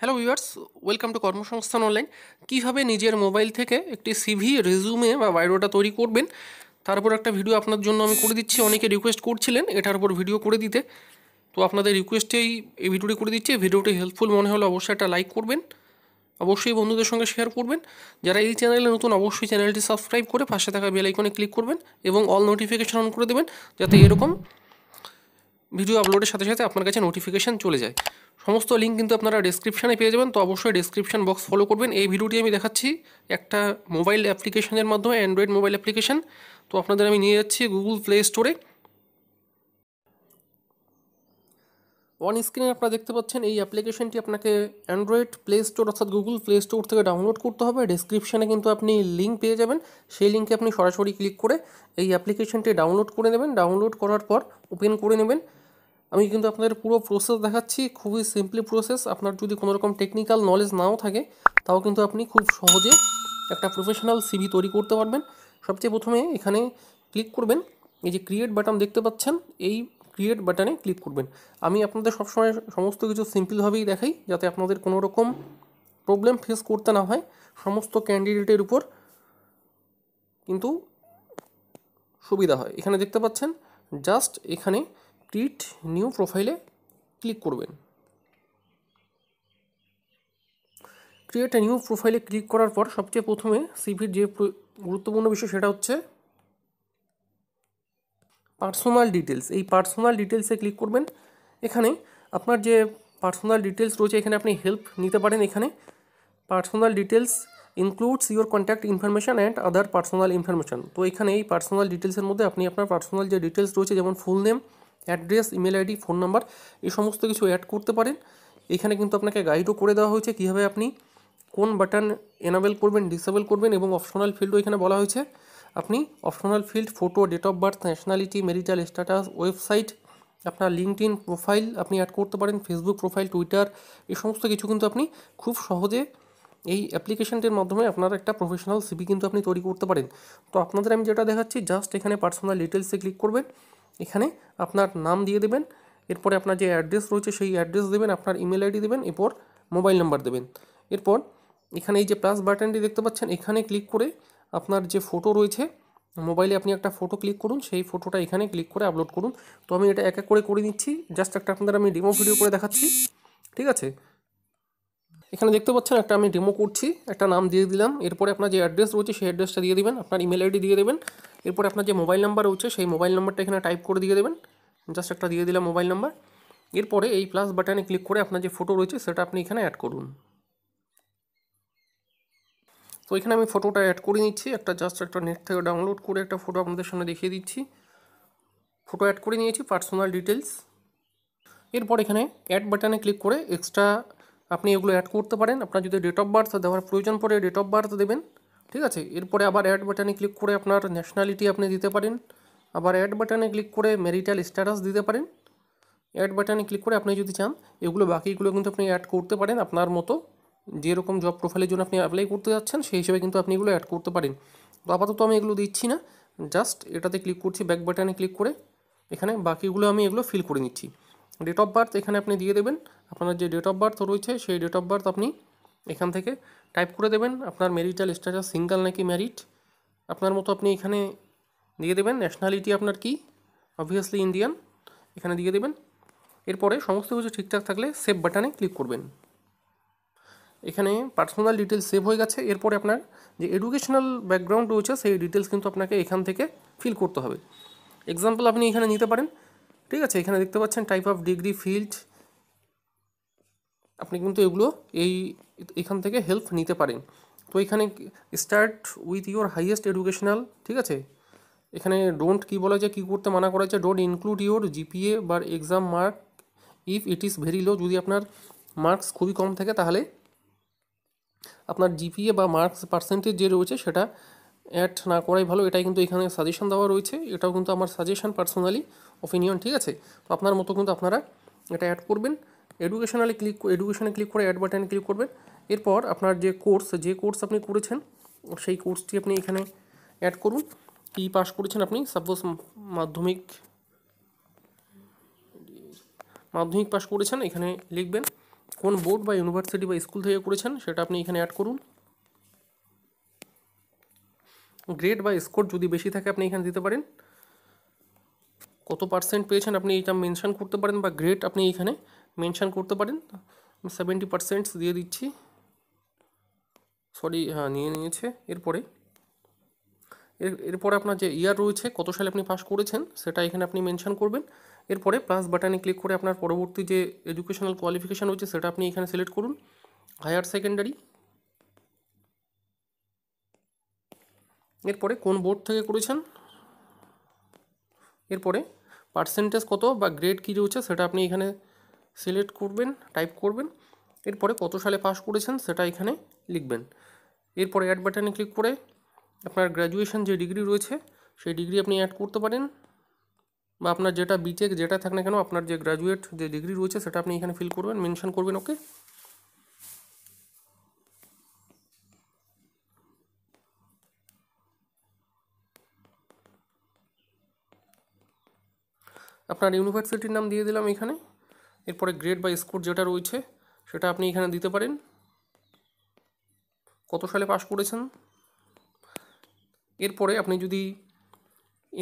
hello viewers welcome to কর্মসংস্থান online কীভাবে নিজের মোবাইল থেকে একটি সিভি রেজুমে বা বায়োডাটা তৈরি করবেন তারপর একটা ভিডিও আপনার জন্য আমি করে দিচ্ছি অনেকে রিকোয়েস্ট করছিলেন এটার উপর ভিডিও করে দিতে তো আপনাদের রিকোয়েস্টেই এই ভিডিওটি করে দিচ্ছি ভিডিওটি হেল্পফুল মনে হলে অবশ্যই একটা লাইক করবেন অবশ্যই বন্ধুদের সঙ্গে শেয়ার করবেন যারা এই চ্যানেলে নতুন অবশ্যই চ্যানেলটি সাবস্ক্রাইব করে পাশে থাকা বেল আইকনে ক্লিক করবেন এবং অল নোটিফিকেশন অন করে দেবেন যাতে এরকম ভিডিও আপলোডের সাথে সাথে আপনার কাছে নোটিফিকেশান চলে যায় সমস্ত লিঙ্ক কিন্তু আপনারা ডেসক্রিপশানে পেয়ে যাবেন তো অবশ্যই ডিসক্রিপশান বক্স ফলো করবেন এই ভিডিওটি আমি দেখাচ্ছি একটা মোবাইল অ্যাপ্লিকেশনের মাধ্যমে অ্যান্ড্রয়েড মোবাইল অ্যাপ্লিকেশান তো আপনাদের আমি নিয়ে যাচ্ছি গুগল প্লে স্টোরে অন স্ক্রিনে আপনারা দেখতে পাচ্ছেন এই অ্যাপ্লিকেশনটি আপনাকে অ্যান্ড্রয়েড প্লে স্টোর অর্থাৎ গুগল প্লে স্টোর থেকে ডাউনলোড করতে হবে ডিসক্রিপশানে কিন্তু আপনি লিঙ্ক পেয়ে যাবেন সেই লিঙ্কে আপনি সরাসরি ক্লিক করে এই অ্যাপ্লিকেশনটি ডাউনলোড করে নেবেন ডাউনলোড করার পর ওপেন করে নেবেন আমি কিন্তু আপনাদের পুরো প্রসেস দেখাচ্ছি খুবই সিম্পলি প্রসেস আপনার যদি কোনো রকম টেকনিক্যাল নলেজ নাও থাকে তাও কিন্তু আপনি খুব সহজে একটা প্রফেশনাল সিভি তৈরি করতে পারবেন সবচেয়ে প্রথমে এখানে ক্লিক করবেন এই যে ক্রিয়েট বাটন দেখতে পাচ্ছেন এই ক্রিয়েট বাটনে ক্লিক করবেন আমি আপনাদের সবসময় সমস্ত কিছু সিম্পলভাবেই দেখাই যাতে আপনাদের কোনো রকম প্রবলেম ফেস করতে না হয় সমস্ত ক্যান্ডিডেটের উপর কিন্তু সুবিধা হয় এখানে দেখতে পাচ্ছেন জাস্ট এখানে ক্রিট নিউ প্রোফাইলে ক্লিক করবেন ক্রিয়েট নিউ প্রোফাইলে ক্লিক করার পর সবচেয়ে প্রথমে সিভির যে গুরুত্বপূর্ণ বিষয় সেটা হচ্ছে পার্সোনাল ডিটেলস এই পার্সোনাল ডিটেলসে ক্লিক করবেন এখানে আপনার যে পার্সোনাল ডিটেলস রয়েছে এখানে আপনি হেল্প নিতে পারেন এখানে personal details includes your contact information and other personal information তো এখানে এই পার্সোনাল ডিটেলসের মধ্যে আপনি আপনার পার্সোনাল যে ডিটেলস রয়েছে যেমন full name address email ID phone number এই সমস্ত কিছু অ্যাড করতে পারেন এখানে কিন্তু আপনাকে গাইডও করে দেওয়া হয়েছে কীভাবে আপনি কোন বাটন এনাবেল করবেন ডিসেবল করবেন এবং অপশনাল ফিল্ডও এখানে বলা হয়েছে আপনি optional field photo date of birth nationality marital status website আপনার লিঙ্কড ইন প্রোফাইল আপনি অ্যাড করতে পারেন ফেসবুক প্রোফাইল টুইটার এই সমস্ত কিছু কিন্তু আপনি খুব সহজে এই অ্যাপ্লিকেশানটির মাধ্যমে আপনার একটা প্রফেশনাল সিবি কিন্তু আপনি তৈরি করতে পারেন তো আপনাদের আমি যেটা দেখাচ্ছি জাস্ট এখানে পার্সোনাল ডিটেলসে ক্লিক করবেন এখানে আপনার নাম দিয়ে দেবেন এরপরে আপনার যে অ্যাড্রেস রয়েছে সেই অ্যাড্রেস দেবেন আপনার ইমেল আইডি দেবেন এরপর মোবাইল নাম্বার দেবেন এরপর এখানে এই যে প্লাস বাটনটি দেখতে পাচ্ছেন এখানে ক্লিক করে আপনার যে ফটো রয়েছে মোবাইলে আপনি একটা ফটো ক্লিক করুন সেই ফটোটা এখানে ক্লিক করে আপলোড করুন তো আমি এটা এক এক করে করে নিচ্ছি জাস্ট একটা আপনাদের আমি ডেমো ভিডিও করে দেখাচ্ছি ঠিক আছে এখানে দেখতে পাচ্ছেন একটা আমি ডেমো করছি একটা নাম দিয়ে দিলাম এরপরে আপনার যে অ্যাড্রেস রয়েছে সেই অ্যাড্রেসটা দিয়ে দেবেন আপনার ইমেল আইডি দিয়ে দেবেন এরপরে আপনার যে মোবাইল নাম্বার রয়েছে সেই মোবাইল নাম্বারটা এখানে টাইপ করে দিয়ে দেবেন জাস্ট একটা দিয়ে দিলাম মোবাইল নাম্বার এরপরে এই প্লাস বাটনে ক্লিক করে আপনার যে ফটো রয়েছে সেটা আপনি এখানে অ্যাড করুন তো এখানে আমি ফটোটা অ্যাড করে নিচ্ছি একটা জাস্ট একটা নেট থেকে ডাউনলোড করে একটা ফটো আপনাদের সামনে দেখিয়ে দিচ্ছি ফটো অ্যাড করে নিয়েছি পার্সোনাল ডিটেলস এরপর এখানে অ্যাড বাটনে ক্লিক করে এক্সট্রা আপনি এগুলো অ্যাড করতে পারেন আপনার যদি ডেট অফ বার্থ দেওয়ার প্রয়োজন পড়ে ডেট অফ বার্থ দেবেন ঠিক আছে এরপরে আবার অ্যাড বাটনে ক্লিক করে আপনার ন্যাশনালিটি আপনি দিতে পারেন আবার অ্যাড বাটনে ক্লিক করে ম্যারিটাল স্ট্যাটাস দিতে পারেন অ্যাড বাটনে ক্লিক করে আপনি যদি চান এগুলো বাকিগুলো কিন্তু আপনি অ্যাড করতে পারেন আপনার মতো যেরকম জব প্রোফাইলের জন্য আপনি অ্যাপ্লাই করতে যাচ্ছেন সেই হিসেবে কিন্তু আপনি এগুলো অ্যাড করতে পারেন তো আপাতত আমি এগুলো দিচ্ছি না জাস্ট এটাতে ক্লিক করছি ব্যাক বাটনে ক্লিক করে এখানে বাকিগুলো আমি এগুলো ফিল করে নিচ্ছি ডেট অফ বার্থ এখানে আপনি দিয়ে দেবেন আপনার যে ডেট অফ বার্থ রয়েছে সেই ডেট অফ বার্থ আপনি এখান থেকে টাইপ করে দেবেন আপনার মেরিটাল স্ট্যাটাস সিঙ্গেল নাকি ম্যারিড আপনার মতো আপনি এখানে দিয়ে দেবেন ন্যাশনালিটি আপনার কি অবভিয়াসলি ইন্ডিয়ান এখানে দিয়ে দেবেন এরপরে সমস্ত কিছু ঠিকঠাক থাকলে সেভ বাটনে ক্লিক করবেন এখানে পার্সোনাল ডিটেলস সেভ হয়ে গেছে এরপরে আপনার যে এডুকেশনাল ব্যাকগ্রাউন্ড রয়েছে সেই ডিটেলস কিন্তু আপনাকে এখান থেকে ফিল করতে হবে এক্সাম্পল আপনি এখানে নিতে পারেন ঠিক আছে এখানে দেখতে পাচ্ছেন টাইপ অফ ডিগ্রি ফিল্ড আপনি কিন্তু এগুলো এই এখান থেকে হেল্প নিতে পারেন তো এখানে start with your highest educational ঠিক আছে এখানে ডোন্ট কি বলা যায় কী করতে মানা করা যায় ডোন্ট ইনক্লুড ইউর জিপিএ বা exam mark if it is very low যদি আপনার মার্কস খুবই কম থাকে তাহলে আপনার জিপিএ বা মার্কস পার্সেন্টেজ যে রয়েছে সেটা অ্যাড না করাই ভালো এটাই কিন্তু এখানে সাজেশন দেওয়া রয়েছে এটাও কিন্তু আমার সাজেশন পার্সোনালি অপিনিয়ন ঠিক আছে তো আপনার মতো কিন্তু আপনারা এটা অ্যাড করবেন এডুকেশনালে ক্লিক এডুকেশনে ক্লিক করে অ্যাড বাটনে ক্লিক করবেন এরপর আপনার যে কোর্স যে কোর্স আপনি করেছেন সেই কোর্সটি আপনি এখানে অ্যাড করুন কি পাস করেছেন আপনি সাপোজ মাধ্যমিক মাধ্যমিক পাস করেছেন এখানে লিখবেন কোন বোর্ড বা ইউনিভার্সিটি বা স্কুল থেকে করেছেন সেটা আপনি এখানে অ্যাড করুন গ্রেড বা স্কোর যদি বেশি থাকে আপনি এখানে দিতে পারেন কত পার্সেন্ট পেয়েছেন আপনি এটা মেনশান করতে পারেন বা গ্রেড আপনি এখানে মেনশান করতে পারেন আমি সেভেন্টি পার্সেন্টস দিয়ে দিচ্ছি সরি হ্যাঁ নিয়ে নিয়েছে এরপরে এর এরপরে আপনার যে ইয়ার রয়েছে কত সালে আপনি পাস করেছেন সেটা এখানে আপনি মেনশান করবেন এরপরে প্লাস বাটনে ক্লিক করে আপনার পরবর্তী যে এডুকেশনাল কোয়ালিফিকেশান রয়েছে সেটা আপনি এখানে সিলেক্ট করুন হায়ার সেকেন্ডারি এরপরে কোন বোর্ড থেকে করেছেন এরপরে পার্সেন্টেজ কত বা গ্রেড কী রয়েছে সেটা আপনি এখানে সিলেক্ট করবেন টাইপ করবেন এরপরে কত সালে পাস করেছেন সেটা এখানে লিখবেন এরপরে অ্যাড বাটনে ক্লিক করে আপনার গ্র্যাজুয়েশন যে ডিগ্রি রয়েছে সেই ডিগ্রি আপনি অ্যাড করতে পারেন বা আপনার যেটা বিটেক যেটা থাক না কেন আপনার যে গ্র্যাজুয়েট যে ডিগ্রি রয়েছে সেটা আপনি এখানে ফিল করবেন মেনশন করবেন ওকে আপনার ইউনিভার্সিটির নাম দিয়ে দিলাম এখানে এরপরে গ্রেড বা স্কোর যেটা রয়েছে সেটা আপনি এখানে দিতে পারেন কত সালে পাশ করেছেন এরপরে আপনি যদি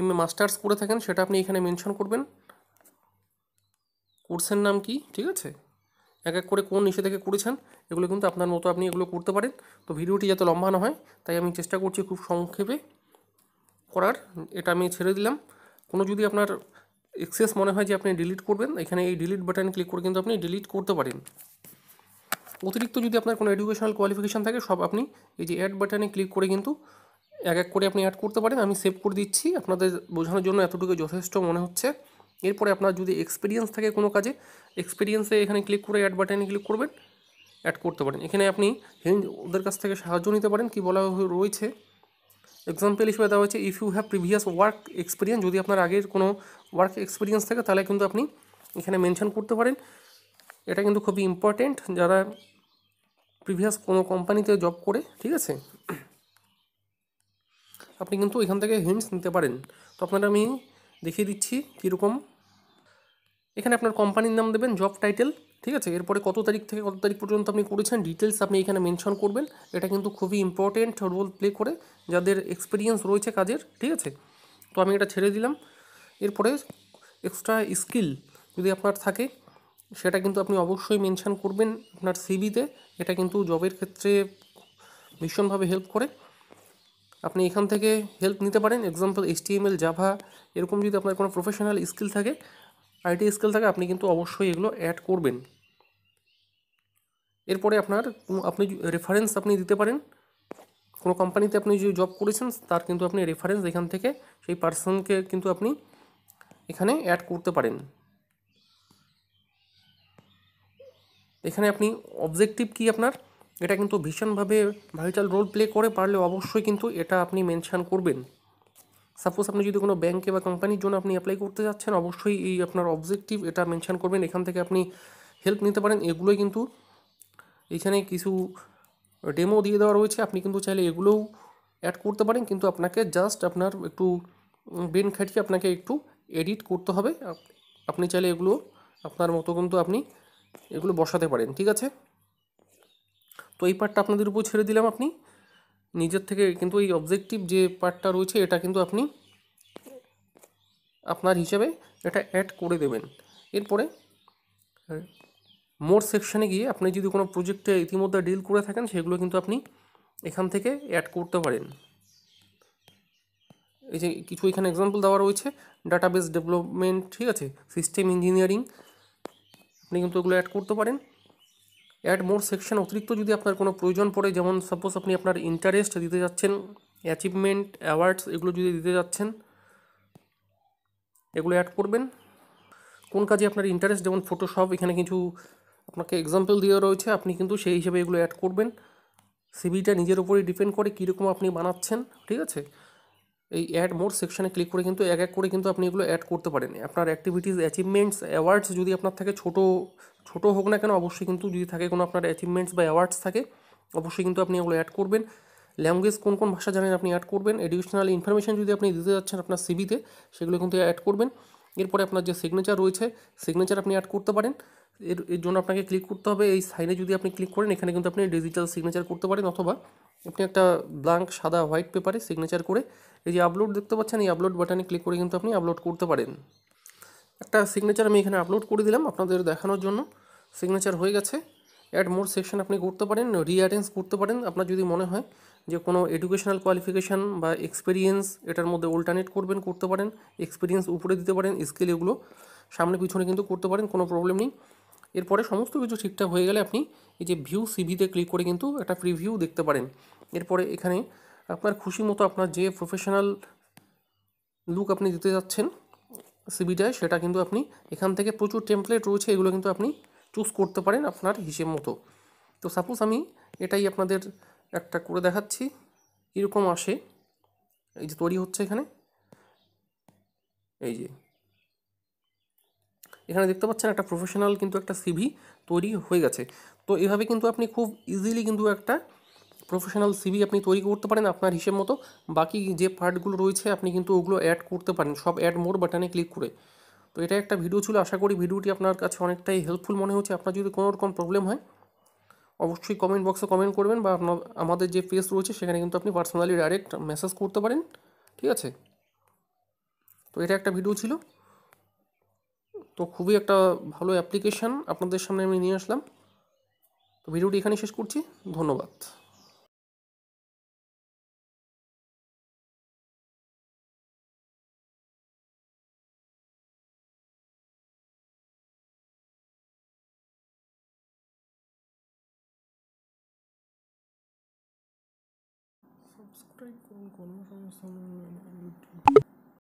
এম এ মাস্টার্স করে থাকেন সেটা আপনি এখানে মেনশন করবেন কোর্সের নাম কি ঠিক আছে এক এক করে কোন নিষেধাজ্ঞা করেছেন এগুলো কিন্তু আপনার মতো আপনি এগুলো করতে পারেন তো ভিডিওটি যাতে লম্বা না হয় তাই আমি চেষ্টা করছি খুব সংক্ষেপে করার এটা আমি ছেড়ে দিলাম কোনো যদি আপনার এক্সেস মনে হয় যে আপনি ডিলিট করবেন এখানে এই ডিলিট বাটন ক্লিক করে কিন্তু আপনি ডিলিট করতে পারেন অতিরিক্ত যদি আপনার কোনো এডুকেশনাল কোয়ালিফিকেশান থাকে সব আপনি এই যে অ্যাড বাটনে ক্লিক করে কিন্তু এক এক করে আপনি অ্যাড করতে পারেন আমি সেভ করে দিচ্ছি আপনাদের বোঝানোর জন্য এতটুকু যথেষ্ট মনে হচ্ছে এরপরে আপনার যদি এক্সপিরিয়েন্স থাকে কোনো কাজে এক্সপিরিয়েন্সে এখানে ক্লিক করে অ্যাড বাটনে ক্লিক করবেন অ্যাড করতে পারেন এখানে আপনি ওদের কাছ থেকে সাহায্য নিতে পারেন কি বলা রয়েছে এক্সাম্পল হিসেবে দেওয়া হয়েছে if you have previous work experience যদি আপনার আগের কোনো ওয়ার্ক এক্সপিরিয়েন্স থাকে তাহলে কিন্তু আপনি এখানে মেনশন করতে পারেন এটা কিন্তু খুবই ইম্পর্টেন্ট যারা প্রিভিয়াস কোনো কোম্পানিতে জব করে ঠিক আছে আপনি কিন্তু এখান থেকে হিন্টস নিতে পারেন তো আপনারা আমি দেখিয়ে দিচ্ছি কীরকম এখানে আপনার কোম্পানির নাম দেবেন জব টাইটেল ঠিক আছে এরপরে কত তারিখ থেকে কত তারিখ পর্যন্ত আপনি করেছেন ডিটেলস আপনি এখানে মেনশন করবেন এটা কিন্তু খুবই ইম্পর্টেন্ট রোল প্লে করে যাদের এক্সপিরিয়েন্স রয়েছে কাজের ঠিক আছে তো আমি এটা ছেড়ে দিলাম এরপরে এক্সট্রা স্কিল যদি আপনার থাকে সেটা কিন্তু আপনি অবশ্যই মেনশান করবেন আপনার সিবিতে এটা কিন্তু জবের ক্ষেত্রে ভীষণভাবে হেল্প করে আপনি এখান থেকে হেল্প নিতে পারেন এক্সাম্পল এইচটিএমএল জাভা এরকম যদি আপনার কোনো প্রফেশনাল স্কিল থাকে আইটি স্কেল থাকে আপনি কিন্তু অবশ্যই এগুলো অ্যাড করবেন এরপরে আপনার আপনি রেফারেন্স আপনি দিতে পারেন কোনো কোম্পানিতে আপনি যে জব করেছেন তার কিন্তু আপনি রেফারেন্স এখান থেকে সেই পার্সনকে কিন্তু আপনি এখানে অ্যাড করতে পারেন এখানে আপনি অবজেক্টিভ কি আপনার এটা কিন্তু ভীষণভাবে ভাইটাল রোল প্লে করে পারলে অবশ্যই কিন্তু এটা আপনি মেনশান করবেন সাপোজ আপনি যদি কোনো ব্যাঙ্কে বা কোম্পানির জন্য আপনি অ্যাপ্লাই করতে যাচ্ছেন অবশ্যই এই আপনার অবজেক্টিভ এটা মেনশান করবেন এখান থেকে আপনি হেল্প নিতে পারেন এগুলোই কিন্তু এখানে কিছু ডেমো দিয়ে দেওয়া রয়েছে আপনি কিন্তু চাইলে এগুলোও অ্যাড করতে পারেন কিন্তু আপনাকে জাস্ট আপনার একটু বেন খাটিয়ে আপনাকে একটু এডিট করতে হবে আপনি চাইলে এগুলো আপনার মতো কিন্তু আপনি এগুলো বসাতে পারেন ঠিক আছে তো এই পার্টটা আপনাদের উপর ছেড়ে দিলাম আপনি নিজের থেকে কিন্তু এই অবজেক্টিভ যে পার্টটা রয়েছে এটা কিন্তু আপনি আপনার হিসাবে এটা অ্যাড করে দেবেন এরপরে মোর সেকশানে গিয়ে আপনি যদি কোনো প্রজেক্টে ইতিমধ্যে ডিল করে থাকেন সেগুলো কিন্তু আপনি এখান থেকে অ্যাড করতে পারেন এই যে কিছু এখানে এক্সাম্পল দেওয়া রয়েছে ডাটাবেস ডেভেলপমেন্ট ঠিক আছে সিস্টেম ইঞ্জিনিয়ারিং আপনি কিন্তু এগুলো অ্যাড করতে পারেন অ্যাড মোর সেকশন অতিরিক্ত যদি আপনার কোনো প্রয়োজন পড়ে যেমন সাপোজ আপনি আপনার ইন্টারেস্ট দিতে যাচ্ছেন অ্যাচিভমেন্ট অ্যাওয়ার্ডস এগুলো যদি দিতে যাচ্ছেন এগুলো অ্যাড করবেন কোন কাজে আপনার ইন্টারেস্ট যেমন ফটোশপ এখানে কিছু আপনাকে এক্সাম্পল দেওয়া রয়েছে আপনি কিন্তু সেই হিসেবে এগুলো অ্যাড করবেন সিভিটা নিজের উপরে ডিপেন্ড করে কীরকম আপনি বানাচ্ছেন ঠিক আছে এই অ্যাড মোর সেকশানে ক্লিক করে কিন্তু এক এক করে কিন্তু আপনি এগুলো অ্যাড করতে পারেন আপনার অ্যাক্টিভিটিস অ্যাচিভমেন্টস অ্যাওয়ার্ডস যদি আপনার থাকে ছোটো ছোটো হোক না কেন অবশ্যই কিন্তু যদি থাকে কোনো আপনার অ্যাচিভমেন্টস বা অ্যাওয়ার্ডস থাকে অবশ্যই কিন্তু আপনি এগুলো অ্যাড করবেন ল্যাঙ্গুয়েজ কোন কোন ভাষা জানেন আপনি অ্যাড করবেন এডুকেশনাল ইনফরমেশান যদি আপনি দিতে যাচ্ছেন আপনার সিবিতে সেগুলো কিন্তু অ্যাড করবেন এরপরে আপনার যে সিগনেচার রয়েছে সিগনেচার আপনি অ্যাড করতে পারেন এর এর জন্য আপনাকে ক্লিক করতে হবে এই সাইনে যদি আপনি ক্লিক করেন এখানে কিন্তু আপনি ডিজিটাল সিগনেচার করতে পারেন অথবা আপনি একটা ব্ল্যাঙ্ক সাদা হোয়াইট পেপারে সিগনেচার করে এই যে আপলোড দেখতে পাচ্ছেন এই আপলোড বাটনে ক্লিক করে কিন্তু আপনি আপলোড করতে পারেন একটা সিগনেচার আমি এখানে আপলোড করে দিলাম আপনাদের দেখানোর জন্য সিগনেচার হয়ে গেছে অ্যাড মোর সেকশন আপনি করতে পারেন রিঅ্যারেঞ্জ করতে পারেন আপনার যদি মনে হয় যে কোনো এডুকেশনাল কোয়ালিফিকেশান বা এক্সপিরিয়েন্স এটার মধ্যে অল্টারনেট করবেন করতে পারেন এক্সপিরিয়েন্স উপরে দিতে পারেন স্কেল এগুলো সামনে পিছনে কিন্তু করতে পারেন কোনো প্রবলেম নেই এরপরে সমস্ত কিছু ঠিকঠাক হয়ে গেলে আপনি এই যে ভিউ সিভিতে ক্লিক করে কিন্তু একটা প্রিভিউ দেখতে পারেন এরপরে এখানে আপনার খুশি মতো আপনার যে প্রফেশনাল লুক আপনি দিতে যাচ্ছেন সিভিটায় সেটা কিন্তু আপনি এখান থেকে প্রচুর টেমপ্লেট রয়েছে এগুলো কিন্তু আপনি চুজ করতে পারেন আপনার হিসেব মতো তো সাপোজ আমি এটাই আপনাদের একটা করে দেখাচ্ছি এরকম আসে এই যে তৈরি হচ্ছে এখানে এই যে এখানে দেখতে পাচ্ছেন একটা প্রফেশনাল কিন্তু একটা সিভি তৈরি হয়ে গেছে তো এভাবে কিন্তু আপনি খুব ইজিলি কিন্তু একটা প্রফেশনাল সিভি আপনি তৈরি করতে পারেন আপনার হিসেব মতো বাকি যে পার্টগুলো রয়েছে আপনি কিন্তু ওগুলো অ্যাড করতে পারেন সব অ্যাড মোর বাটনে ক্লিক করে তো এটা একটা ভিডিও ছিল আশা করি ভিডিওটি আপনার কাছে অনেকটাই হেল্পফুল মনে হচ্ছে আপনার যদি কোনো রকম প্রবলেম হয় অবশ্যই কমেন্ট বক্সে কমেন্ট করবেন বা আপনার আমাদের যে পেজ রয়েছে সেখানে কিন্তু আপনি পার্সোনালি ডাইরেক্ট মেসেজ করতে পারেন ঠিক আছে তো এটা একটা ভিডিও ছিল তো খুবই একটা ভালো অ্যাপ্লিকেশান আপনাদের সামনে আমি নিয়ে আসলাম তো ভিডিওটি এখানেই শেষ করছি ধন্যবাদ